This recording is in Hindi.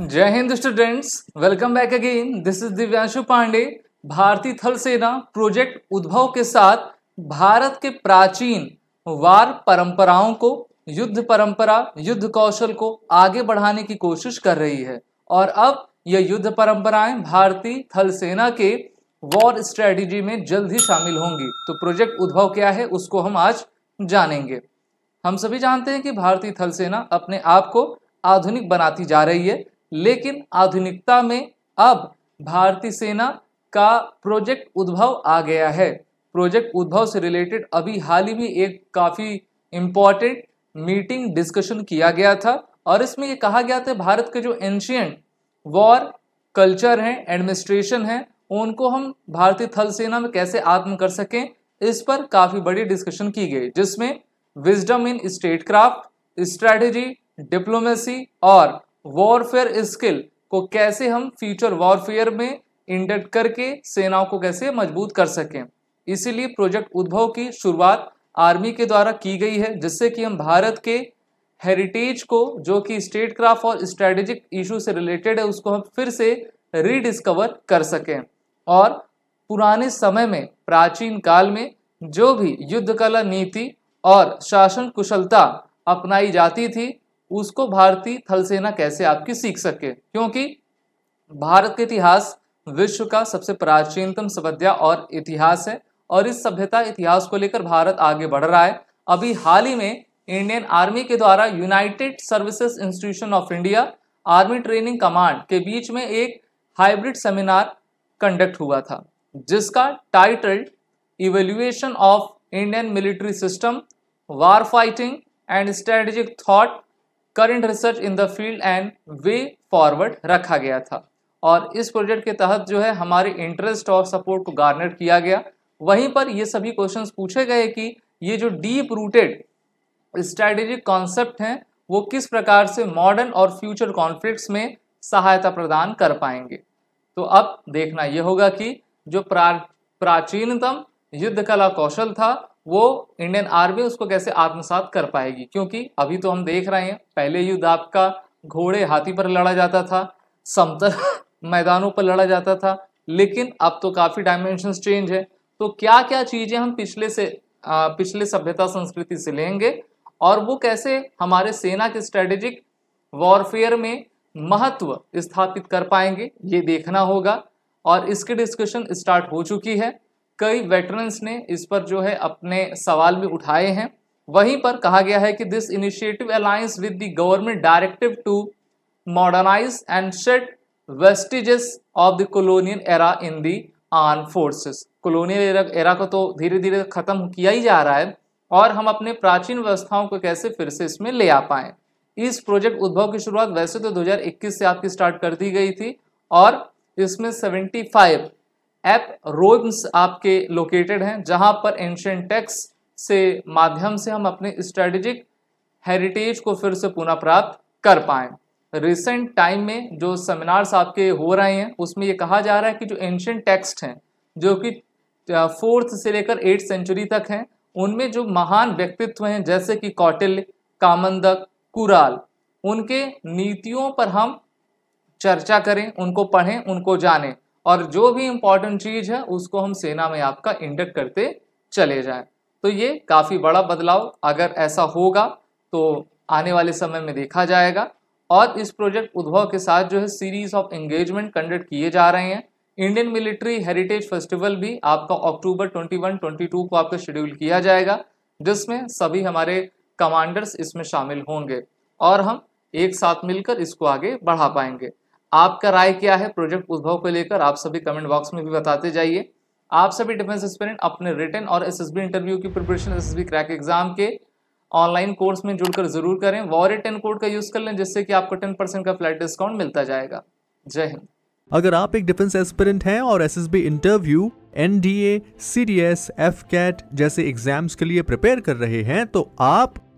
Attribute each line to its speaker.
Speaker 1: जय Hind students welcome back again this is Divyanshu Pandey भारतीय थल सेना प्रोजेक्ट उद्भव के साथ भारत के प्राचीन वार परंपराओं को युद्ध परंपरा युद्ध कौशल को आगे बढ़ाने की कोशिश कर रही है और अब यह युद्ध परंपराएं भारतीय थल सेना के वॉर स्ट्रेटजी में जल्द ही शामिल होंगी तो प्रोजेक्ट उद्भव क्या है उसको हम आज जानेंगे हम सभी जानते हैं कि भारतीय थल सेना अपने आप को आधुनिक बनाती जा रही है लेकिन आधुनिकता में अब भारतीय सेना का प्रोजेक्ट उद्भव आ गया है प्रोजेक्ट उद्भव से रिलेटेड अभी हाल ही में एक काफ़ी इम्पॉर्टेंट मीटिंग डिस्कशन किया गया था और इसमें ये कहा गया था भारत के जो एंशियंट वॉर कल्चर हैं एडमिनिस्ट्रेशन है उनको हम भारतीय थल सेना में कैसे आत्म कर सकें इस पर काफ़ी बड़ी डिस्कशन की गई जिसमें wisdom in statecraft strategy diplomacy और वॉरफेयर स्किल को कैसे हम फ्यूचर वॉरफेयर में इंडक्ट करके सेनाओं को कैसे मजबूत कर सकें इसीलिए प्रोजेक्ट उद्भव की शुरुआत आर्मी के द्वारा की गई है जिससे कि हम भारत के हेरिटेज को जो कि स्टेट क्राफ्ट और स्ट्रेटेजिक इशू से रिलेटेड है उसको हम फिर से रीडिस्कवर कर सकें और पुराने समय में प्राचीन काल में जो भी युद्ध कला नीति और शासन कुशलता अपनाई जाती थी उसको भारतीय थल सेना कैसे आपकी सीख सके क्योंकि भारत के इतिहास विश्व का सबसे प्राचीनतम सभ्यता और इतिहास है और इस सभ्यता इतिहास को लेकर भारत आगे बढ़ रहा है अभी हाल ही में इंडियन आर्मी के द्वारा united services institution of India army training command के बीच में एक हाइब्रिड सेमिनार कंडक्ट हुआ था जिसका title evaluation of Indian military system war fighting and strategic thought current research in the field and way forward रखा गया था और इस प्रोजेक्ट के तहत जो है हमारे इंटरेस्ट और सपोर्ट को गार्नेट किया गया वहीं पर ये सभी क्वेश्चन पूछे गए कि ये जो डीप रूटेड स्ट्रैटेजिक कॉन्सेप्ट हैं वो किस प्रकार से मॉडर्न और फ्यूचर कॉन्फ्लिक्ट में सहायता प्रदान कर पाएंगे तो अब देखना यह होगा कि जो प्रा प्राचीनतम युद्ध कला कौशल था वो इंडियन आर्मी उसको कैसे आत्मसात कर पाएगी क्योंकि अभी तो हम देख रहे हैं पहले युद्ध आपका घोड़े हाथी पर लड़ा जाता था समतल मैदानों पर लड़ा जाता था लेकिन अब तो काफ़ी डायमेंशन चेंज है तो क्या क्या चीज़ें हम पिछले से आ, पिछले सभ्यता संस्कृति से लेंगे और वो कैसे हमारे सेना के स्ट्रेटेजिक वॉरफेयर में महत्व स्थापित कर पाएंगे ये देखना होगा और इसकी डिस्कशन स्टार्ट हो चुकी है कई वेटरन्स ने इस पर जो है अपने सवाल भी उठाए हैं वहीं पर कहा गया है कि this initiative aligns with the government directive to modernise and shed vestiges of the colonial era in the arm forces colonial era को तो धीरे धीरे खत्म किया ही जा रहा है और हम अपने प्राचीन व्यवस्थाओं को कैसे फिर से इसमें ले आ पाए इस प्रोजेक्ट उद्भव की शुरुआत वैसे तो 2021 से आपकी स्टार्ट कर दी गई थी और इसमें 75 ऐप रोम्स आपके लोकेटेड हैं जहां पर एंशियन टेक्स से माध्यम से हम अपने स्ट्रेटेजिक हेरिटेज को फिर से पुनः प्राप्त कर पाएँ रिसेंट टाइम में जो सेमिनार्स आपके हो रहे हैं उसमें ये कहा जा रहा है कि जो एंशेंट टेक्स्ट हैं जो कि फोर्थ से लेकर एट सेंचुरी तक हैं उनमें जो महान व्यक्तित्व हैं जैसे कि कौटिल्य कामंदक कुराल उनके नीतियों पर हम चर्चा करें उनको पढ़ें उनको जानें और जो भी इम्पोर्टेंट चीज़ है उसको हम सेना में आपका इंडक्ट करते चले जाएं तो ये काफ़ी बड़ा बदलाव अगर ऐसा होगा तो आने वाले समय में देखा जाएगा और इस प्रोजेक्ट उद्भव के साथ जो है सीरीज ऑफ एंगेजमेंट कंडक्ट किए जा रहे हैं इंडियन मिलिट्री हेरिटेज फेस्टिवल भी आपका अक्टूबर 21, 22 को आपका शेड्यूल किया जाएगा जिसमें सभी हमारे कमांडर्स इसमें शामिल होंगे और हम एक साथ मिलकर इसको आगे बढ़ा पाएंगे आपका राय क्या है प्रोजेक्ट उद्भव को लेकर आप सभी कमेंट बॉक्स में भी बताते जाइए आप सभी डिफेंस एस्पिरेंट अपने रिटर्न और एसएसबी इंटरव्यू की प्रिपरेशन एसएसबी क्रैक एग्जाम के ऑनलाइन कोर्स में जुड़कर जरूर करें वॉर टेन कोड का यूज कर लें जिससे कि आपको टेन परसेंट का फ्लैट डिस्काउंट मिलता जाएगा जय हिंद अगर आप एक डिफेंस एस्पिरेंट हैं और SSB interview N D D A C S F CAT जैसे एग्जाम्स के लिए प्रिपेयर कर रहे हैं तो आप